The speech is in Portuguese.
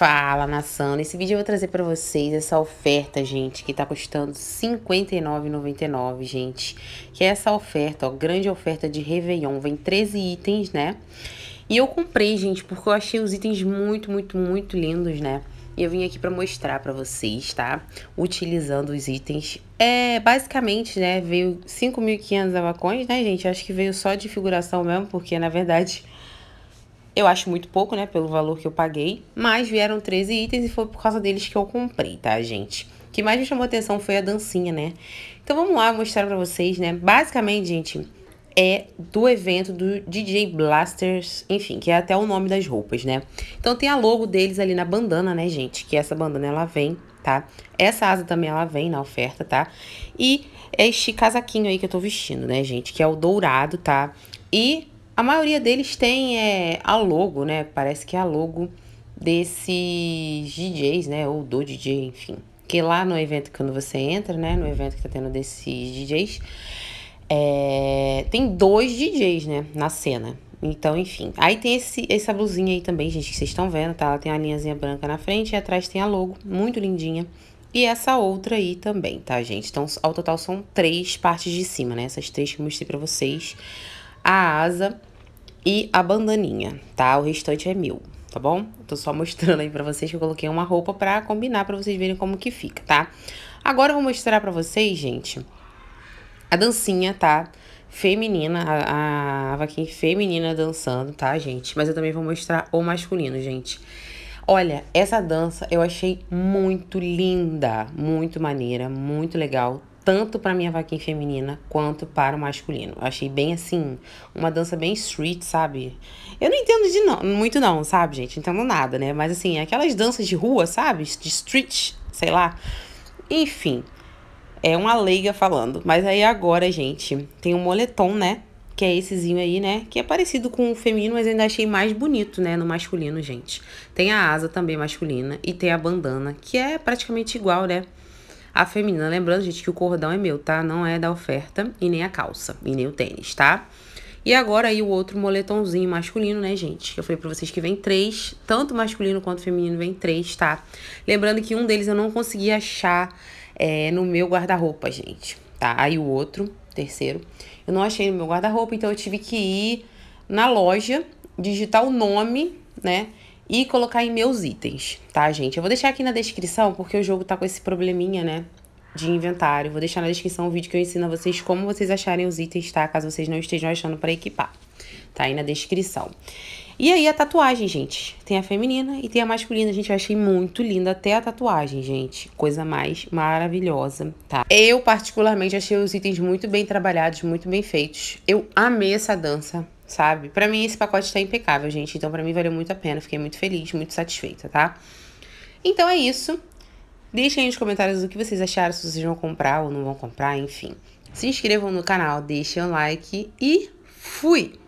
Fala, nação! Nesse vídeo eu vou trazer para vocês essa oferta, gente, que tá custando R$ 59,99, gente. Que é essa oferta, ó, grande oferta de Réveillon. Vem 13 itens, né? E eu comprei, gente, porque eu achei os itens muito, muito, muito lindos, né? E eu vim aqui para mostrar para vocês, tá? Utilizando os itens. É, basicamente, né, veio 5.500 avacões, né, gente? Acho que veio só de figuração mesmo, porque, na verdade... Eu acho muito pouco, né, pelo valor que eu paguei, mas vieram 13 itens e foi por causa deles que eu comprei, tá, gente? O que mais me chamou atenção foi a dancinha, né? Então vamos lá mostrar pra vocês, né? Basicamente, gente, é do evento do DJ Blasters, enfim, que é até o nome das roupas, né? Então tem a logo deles ali na bandana, né, gente? Que essa bandana ela vem, tá? Essa asa também ela vem na oferta, tá? E este casaquinho aí que eu tô vestindo, né, gente? Que é o dourado, tá? E a maioria deles tem é, a logo, né? Parece que é a logo desses DJs, né? Ou do DJ, enfim. Que lá no evento, quando você entra, né? No evento que tá tendo desses DJs, é... tem dois DJs, né? Na cena. Então, enfim. Aí tem esse, essa blusinha aí também, gente, que vocês estão vendo, tá? Ela tem a linhazinha branca na frente e atrás tem a logo, muito lindinha. E essa outra aí também, tá, gente? Então, ao total são três partes de cima, né? Essas três que eu mostrei pra vocês. A asa, e a bandaninha, tá? O restante é meu, tá bom? tô só mostrando aí pra vocês que eu coloquei uma roupa pra combinar, pra vocês verem como que fica, tá? Agora eu vou mostrar pra vocês, gente, a dancinha, tá? Feminina, a, a vaquinha feminina dançando, tá, gente? Mas eu também vou mostrar o masculino, gente. Olha, essa dança eu achei muito linda, muito maneira, muito legal tanto para minha vaquinha feminina quanto para o masculino. Eu achei bem assim, uma dança bem street, sabe? Eu não entendo de não, muito não, sabe, gente? Não entendo nada, né? Mas assim, aquelas danças de rua, sabe? De street, sei lá. Enfim, é uma leiga falando. Mas aí agora, gente, tem um moletom, né? Que é essezinho aí, né? Que é parecido com o feminino, mas ainda achei mais bonito, né? No masculino, gente. Tem a asa também masculina e tem a bandana, que é praticamente igual, né? a feminina. Lembrando, gente, que o cordão é meu, tá? Não é da oferta e nem a calça e nem o tênis, tá? E agora aí o outro moletomzinho masculino, né, gente? Eu falei pra vocês que vem três, tanto masculino quanto feminino vem três, tá? Lembrando que um deles eu não consegui achar é, no meu guarda-roupa, gente, tá? Aí o outro, terceiro, eu não achei no meu guarda-roupa, então eu tive que ir na loja, digitar o nome, né? e colocar em meus itens, tá, gente? Eu vou deixar aqui na descrição, porque o jogo tá com esse probleminha, né? de inventário. Vou deixar na descrição um vídeo que eu ensino a vocês como vocês acharem os itens, tá? Caso vocês não estejam achando para equipar. Tá aí na descrição. E aí a tatuagem, gente. Tem a feminina e tem a masculina, gente. Eu achei muito linda até a tatuagem, gente. Coisa mais maravilhosa, tá? Eu, particularmente, achei os itens muito bem trabalhados, muito bem feitos. Eu amei essa dança sabe? Para mim esse pacote tá impecável, gente. Então para mim valeu muito a pena, fiquei muito feliz, muito satisfeita, tá? Então é isso. Deixem aí nos comentários o que vocês acharam, se vocês vão comprar ou não vão comprar, enfim. Se inscrevam no canal, deixem o um like e fui!